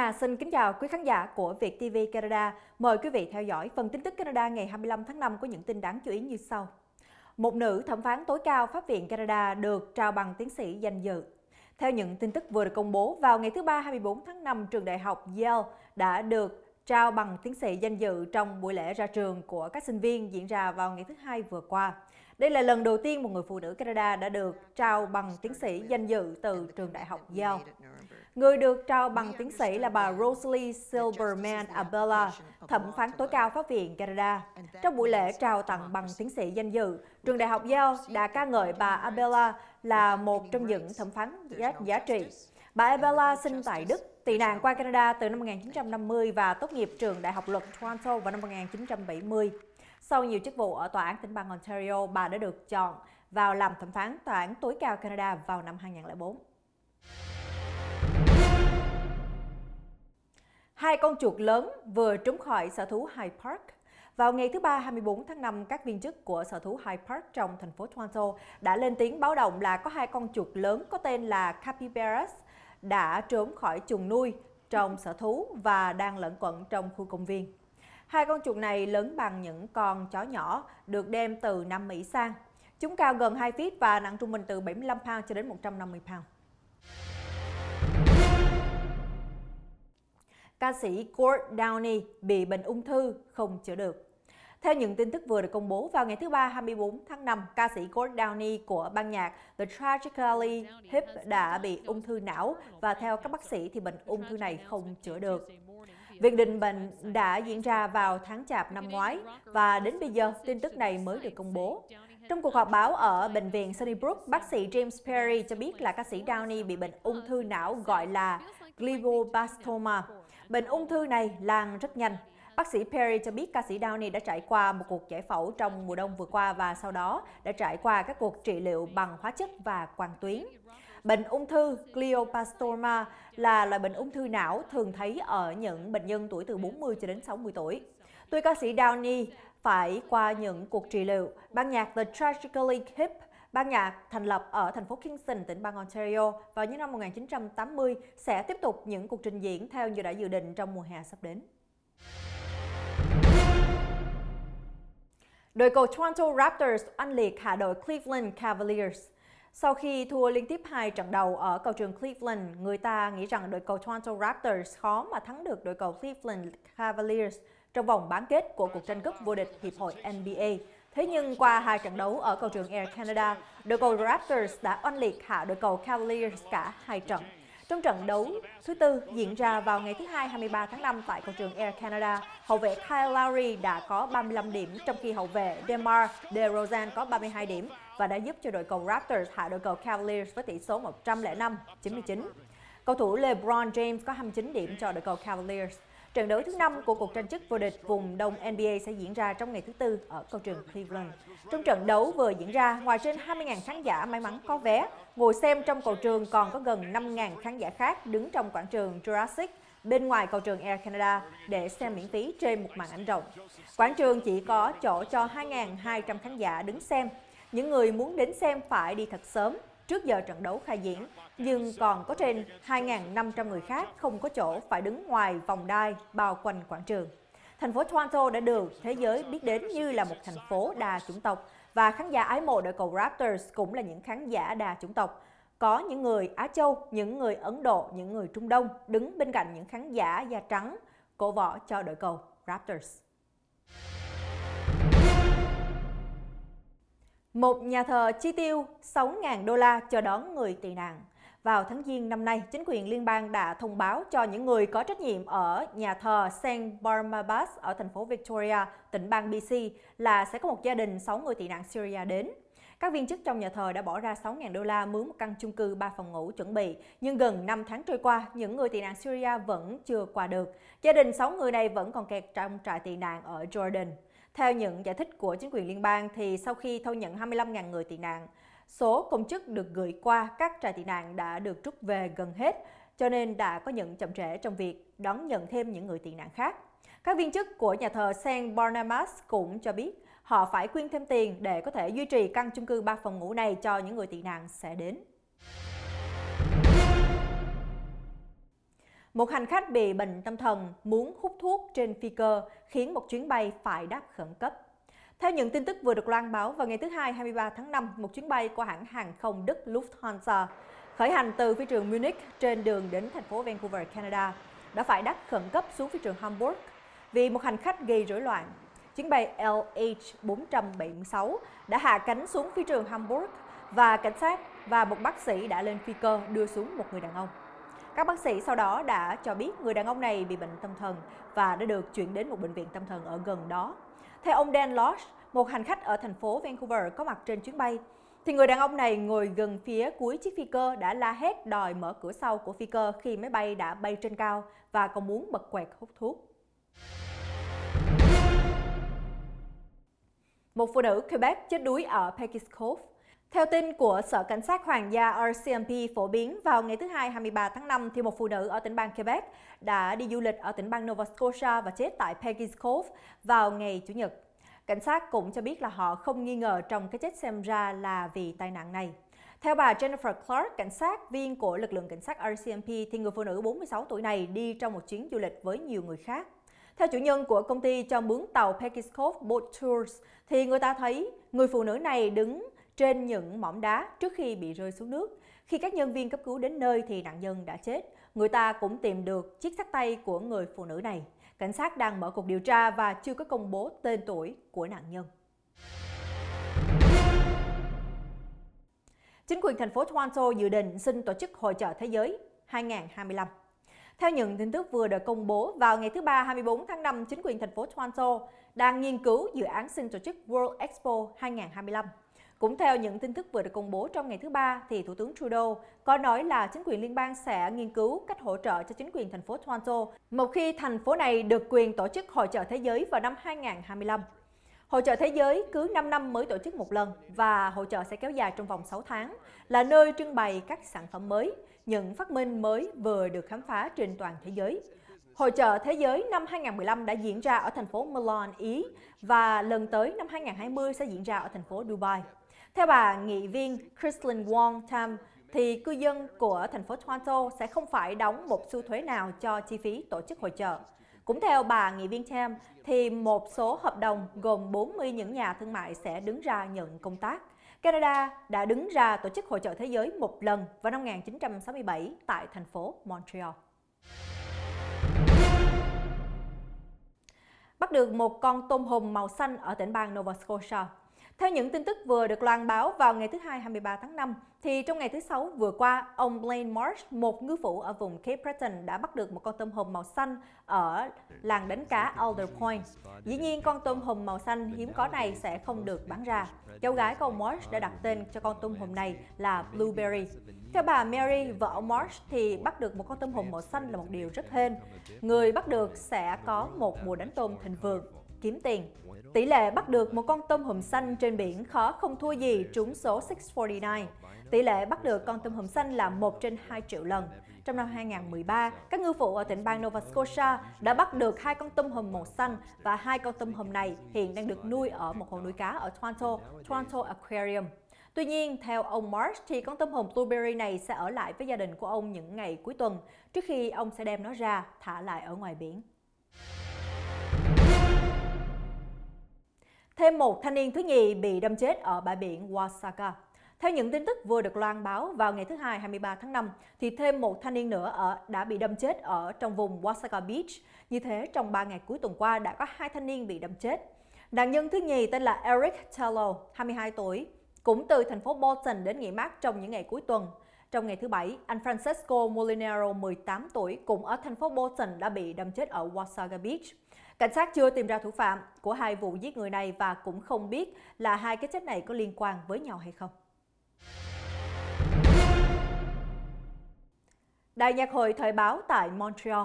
Hà xin kính chào quý khán giả của Việt TV Canada. Mời quý vị theo dõi phần tin tức Canada ngày 25 tháng 5 có những tin đáng chú ý như sau. Một nữ thẩm phán tối cao Pháp viện Canada được trao bằng tiến sĩ danh dự. Theo những tin tức vừa được công bố, vào ngày thứ Ba 24 tháng 5, trường đại học Yale đã được trao bằng tiến sĩ danh dự trong buổi lễ ra trường của các sinh viên diễn ra vào ngày thứ Hai vừa qua. Đây là lần đầu tiên một người phụ nữ Canada đã được trao bằng tiến sĩ danh dự từ trường đại học Yale. Người được trao bằng tiến sĩ là bà Rosalie Silberman Abella, thẩm phán tối cao Pháp viện Canada. Trong buổi lễ trao tặng bằng tiến sĩ danh dự, trường đại học Yale đã ca ngợi bà Abella là một trong những thẩm phán giá, giá trị. Bà Abella sinh tại Đức tị nạn qua Canada từ năm 1950 và tốt nghiệp trường Đại học luật Toronto vào năm 1970. Sau nhiều chức vụ ở Tòa án tỉnh bang Ontario, bà đã được chọn vào làm thẩm phán Tòa án tối cao Canada vào năm 2004. Hai con chuột lớn vừa trốn khỏi sở thú Hyde Park. Vào ngày thứ Ba 24 tháng 5, các viên chức của sở thú Hyde Park trong thành phố Toronto đã lên tiếng báo động là có hai con chuột lớn có tên là Capybaras – đã trốn khỏi chuồng nuôi trong sở thú và đang lẫn quẩn trong khu công viên. Hai con chuột này lớn bằng những con chó nhỏ được đem từ Nam Mỹ sang. Chúng cao gần 2 feet và nặng trung bình từ 75 pound cho đến 150 pound. Ca sĩ Gord Downey bị bệnh ung thư không chữa được. Theo những tin tức vừa được công bố vào ngày thứ Ba 24 tháng 5, ca sĩ Gord Downey của ban nhạc The Tragically Hip đã bị ung thư não và theo các bác sĩ thì bệnh ung thư này không chữa được. Việc định bệnh đã diễn ra vào tháng chạp năm ngoái và đến bây giờ tin tức này mới được công bố. Trong cuộc họp báo ở bệnh viện Sunnybrook, bác sĩ James Perry cho biết là ca sĩ Downey bị bệnh ung thư não gọi là glioblastoma. Bệnh ung thư này lan rất nhanh Bác sĩ Perry cho biết ca sĩ Downey đã trải qua một cuộc giải phẫu trong mùa đông vừa qua và sau đó đã trải qua các cuộc trị liệu bằng hóa chất và quang tuyến. Bệnh ung thư glioblastoma là loại bệnh ung thư não thường thấy ở những bệnh nhân tuổi từ 40 cho đến 60 tuổi. Tuy ca sĩ Downey phải qua những cuộc trị liệu, ban nhạc The Tragically Hip Ban nhạc thành lập ở thành phố Kingston, tỉnh bang Ontario vào những năm 1980 sẽ tiếp tục những cuộc trình diễn theo như đã dự định trong mùa hè sắp đến. Đội cầu Toronto Raptors ăn liệt hạ đội Cleveland Cavaliers. Sau khi thua liên tiếp hai trận đầu ở cầu trường Cleveland, người ta nghĩ rằng đội cầu Toronto Raptors khó mà thắng được đội cầu Cleveland Cavaliers trong vòng bán kết của cuộc tranh cúp vô địch Hiệp hội NBA. Thế nhưng qua hai trận đấu ở cầu trường Air Canada, đội cầu Raptors đã oanh liệt hạ đội cầu Cavaliers cả hai trận. Trong trận đấu thứ tư diễn ra vào ngày thứ hai 23 tháng 5 tại quảng trường Air Canada, hậu vệ Kyle Lowry đã có 35 điểm trong khi hậu vệ DeMar DeRozan có 32 điểm và đã giúp cho đội cầu Raptors hạ đội cầu Cavaliers với tỷ số 105-99. Cầu thủ LeBron James có 29 điểm cho đội cầu Cavaliers. Trận đấu thứ năm của cuộc tranh chức vô địch vùng Đông NBA sẽ diễn ra trong ngày thứ Tư ở cầu trường Cleveland. Trong trận đấu vừa diễn ra, ngoài trên 20.000 khán giả may mắn có vé, ngồi xem trong cầu trường còn có gần 5.000 khán giả khác đứng trong quảng trường Jurassic bên ngoài cầu trường Air Canada để xem miễn phí trên một màn ảnh rộng. Quảng trường chỉ có chỗ cho 2.200 khán giả đứng xem. Những người muốn đến xem phải đi thật sớm trước giờ trận đấu khai diễn, nhưng còn có trên 2.500 người khác không có chỗ phải đứng ngoài vòng đai bao quanh quảng trường. Thành phố Toronto đã được thế giới biết đến như là một thành phố đa chủng tộc và khán giả ái mộ đội cầu Raptors cũng là những khán giả đa chủng tộc. Có những người Á Châu, những người Ấn Độ, những người Trung Đông đứng bên cạnh những khán giả da trắng cổ võ cho đội cầu Raptors. Một nhà thờ chi tiêu 6.000 đô la chờ đón người tị nạn. Vào tháng Giêng năm nay, chính quyền liên bang đã thông báo cho những người có trách nhiệm ở nhà thờ St. Barnabas ở thành phố Victoria, tỉnh bang BC là sẽ có một gia đình 6 người tị nạn Syria đến. Các viên chức trong nhà thờ đã bỏ ra 6.000 đô la mướn một căn chung cư 3 phòng ngủ chuẩn bị, nhưng gần 5 tháng trôi qua, những người tị nạn Syria vẫn chưa qua được. Gia đình 6 người này vẫn còn kẹt trong trại tị nạn ở Jordan. Theo những giải thích của chính quyền liên bang thì sau khi thu nhận 25.000 người tị nạn, số công chức được gửi qua các trại tị nạn đã được rút về gần hết, cho nên đã có những chậm trễ trong việc đón nhận thêm những người tị nạn khác. Các viên chức của nhà thờ Saint Barnabas cũng cho biết họ phải quyên thêm tiền để có thể duy trì căn chung cư 3 phòng ngủ này cho những người tị nạn sẽ đến. Một hành khách bị bệnh tâm thần muốn hút thuốc trên phi cơ khiến một chuyến bay phải đáp khẩn cấp. Theo những tin tức vừa được loan báo vào ngày thứ Hai 23 tháng 5, một chuyến bay của hãng hàng không Đức Lufthansa khởi hành từ phi trường Munich trên đường đến thành phố Vancouver, Canada đã phải đáp khẩn cấp xuống phi trường Hamburg vì một hành khách gây rối loạn. Chuyến bay LH476 đã hạ cánh xuống phi trường Hamburg và cảnh sát và một bác sĩ đã lên phi cơ đưa xuống một người đàn ông. Các bác sĩ sau đó đã cho biết người đàn ông này bị bệnh tâm thần và đã được chuyển đến một bệnh viện tâm thần ở gần đó. Theo ông Dan Lodge, một hành khách ở thành phố Vancouver có mặt trên chuyến bay, thì người đàn ông này ngồi gần phía cuối chiếc phi cơ đã la hét đòi mở cửa sau của phi cơ khi máy bay đã bay trên cao và còn muốn bật quẹt hút thuốc. Một phụ nữ Quebec chết đuối ở Peggy Cove theo tin của Sở Cảnh sát Hoàng gia RCMP phổ biến, vào ngày thứ Hai 23 tháng 5, thì một phụ nữ ở tỉnh bang Quebec đã đi du lịch ở tỉnh bang Nova Scotia và chết tại Peggy's Cove vào ngày Chủ nhật. Cảnh sát cũng cho biết là họ không nghi ngờ trong cái chết xem ra là vì tai nạn này. Theo bà Jennifer Clark, cảnh sát viên của lực lượng cảnh sát RCMP, thì người phụ nữ 46 tuổi này đi trong một chuyến du lịch với nhiều người khác. Theo chủ nhân của công ty cho mướn tàu Peggy's Cove Boat Tours, thì người ta thấy người phụ nữ này đứng trên những mỏm đá trước khi bị rơi xuống nước. Khi các nhân viên cấp cứu đến nơi thì nạn nhân đã chết. Người ta cũng tìm được chiếc xác tay của người phụ nữ này. Cảnh sát đang mở cuộc điều tra và chưa có công bố tên tuổi của nạn nhân. Chính quyền thành phố Toronto dự định xin tổ chức hội trợ thế giới 2025. Theo những tin tức vừa được công bố, vào ngày thứ Ba 24 tháng 5, chính quyền thành phố Toronto đang nghiên cứu dự án xin tổ chức World Expo 2025. Cũng theo những tin tức vừa được công bố trong ngày thứ Ba, thì Thủ tướng Trudeau có nói là chính quyền liên bang sẽ nghiên cứu cách hỗ trợ cho chính quyền thành phố Toronto một khi thành phố này được quyền tổ chức hội trợ thế giới vào năm 2025. Hội trợ thế giới cứ 5 năm mới tổ chức một lần và hội trợ sẽ kéo dài trong vòng 6 tháng, là nơi trưng bày các sản phẩm mới, những phát minh mới vừa được khám phá trên toàn thế giới. Hội trợ thế giới năm 2015 đã diễn ra ở thành phố Milan, Ý và lần tới năm 2020 sẽ diễn ra ở thành phố Dubai. Theo bà nghị viên Kristlyn Wong Tam, thì cư dân của thành phố Toronto sẽ không phải đóng một xu thuế nào cho chi phí tổ chức hội trợ. Cũng theo bà nghị viên Tam, thì một số hợp đồng gồm 40 những nhà thương mại sẽ đứng ra nhận công tác. Canada đã đứng ra tổ chức hội trợ thế giới một lần vào năm 1967 tại thành phố Montreal. Bắt được một con tôm hùm màu xanh ở tỉnh bang Nova Scotia. Theo những tin tức vừa được loan báo vào ngày thứ Hai 23 tháng 5, thì trong ngày thứ Sáu vừa qua, ông Blaine Marsh, một ngư phủ ở vùng Cape Breton đã bắt được một con tôm hùm màu xanh ở làng đánh cá Alder Point. Dĩ nhiên, con tôm hùm màu xanh hiếm có này sẽ không được bán ra. Cháu gái của ông Marsh đã đặt tên cho con tôm hùm này là Blueberry. Theo bà Mary, vợ ông Marsh, thì bắt được một con tôm hùm màu xanh là một điều rất hên. Người bắt được sẽ có một mùa đánh tôm thịnh vượng kiếm tiền. Tỷ lệ bắt được một con tôm hùm xanh trên biển khó không thua gì trúng số 649. Tỷ lệ bắt được con tôm hùm xanh là 1 trên 2 triệu lần. Trong năm 2013, các ngư phụ ở tỉnh bang Nova Scotia đã bắt được hai con tôm hùm màu xanh và hai con tôm hùm này hiện đang được nuôi ở một hồ nuôi cá ở Toronto, Toronto Aquarium. Tuy nhiên, theo ông Marsh thì con tôm hùm blueberry này sẽ ở lại với gia đình của ông những ngày cuối tuần trước khi ông sẽ đem nó ra thả lại ở ngoài biển. Thêm một thanh niên thứ nhì bị đâm chết ở bãi biển Wasaka. Theo những tin tức vừa được loan báo vào ngày thứ Hai 23 tháng 5, thì thêm một thanh niên nữa ở đã bị đâm chết ở trong vùng Wasaka Beach. Như thế, trong 3 ngày cuối tuần qua đã có hai thanh niên bị đâm chết. Nạn nhân thứ nhì tên là Eric Tello, 22 tuổi, cũng từ thành phố Bolton đến nghỉ mát trong những ngày cuối tuần. Trong ngày thứ Bảy, anh Francesco Molinero, 18 tuổi, cũng ở thành phố Bolton đã bị đâm chết ở Wasaga Beach. Cảnh sát chưa tìm ra thủ phạm của hai vụ giết người này và cũng không biết là hai cái chết này có liên quan với nhau hay không. Đại nhạc hội thời báo tại Montreal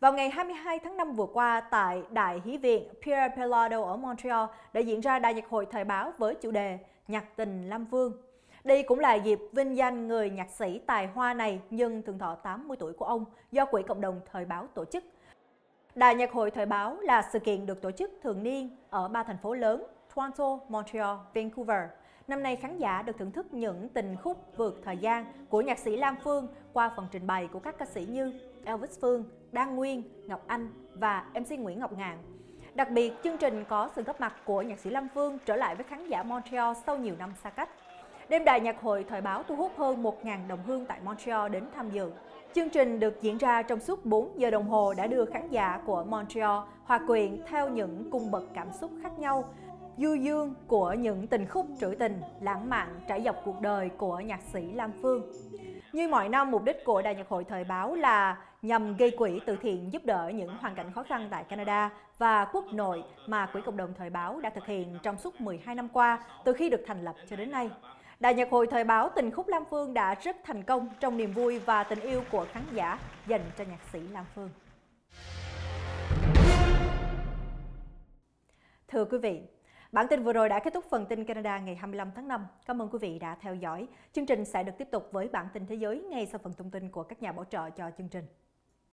vào ngày 22 tháng 5 vừa qua tại Đại Hí viện Pierre Pellado ở Montreal đã diễn ra Đại nhạc hội thời báo với chủ đề Nhạc tình Lam Vương. Đây cũng là dịp vinh danh người nhạc sĩ tài hoa này nhưng thường thọ 80 tuổi của ông do Quỹ Cộng đồng Thời báo tổ chức. Đại nhạc hội thời báo là sự kiện được tổ chức thường niên ở ba thành phố lớn Toronto, Montreal, Vancouver. Năm nay khán giả được thưởng thức những tình khúc vượt thời gian của nhạc sĩ Lam Phương qua phần trình bày của các ca sĩ như Elvis Phương, Đan Nguyên, Ngọc Anh và MC Nguyễn Ngọc Ngạn. Đặc biệt, chương trình có sự góp mặt của nhạc sĩ Lam Phương trở lại với khán giả Montreal sau nhiều năm xa cách. Đêm đại nhạc hội thời báo thu hút hơn 1.000 đồng hương tại Montreal đến tham dự. Chương trình được diễn ra trong suốt 4 giờ đồng hồ đã đưa khán giả của Montreal hòa quyện theo những cung bậc cảm xúc khác nhau, du dương của những tình khúc trữ tình, lãng mạn trải dọc cuộc đời của nhạc sĩ Lam Phương. Như mọi năm, mục đích của Đại nhạc Hội Thời báo là nhằm gây quỹ từ thiện giúp đỡ những hoàn cảnh khó khăn tại Canada và quốc nội mà Quỹ Cộng đồng Thời báo đã thực hiện trong suốt 12 năm qua từ khi được thành lập cho đến nay. Đại nhạc Hội Thời báo tình khúc Lam Phương đã rất thành công trong niềm vui và tình yêu của khán giả dành cho nhạc sĩ Lam Phương. Thưa quý vị, bản tin vừa rồi đã kết thúc phần tin Canada ngày 25 tháng 5. Cảm ơn quý vị đã theo dõi. Chương trình sẽ được tiếp tục với bản tin thế giới ngay sau phần thông tin của các nhà bảo trợ cho chương trình.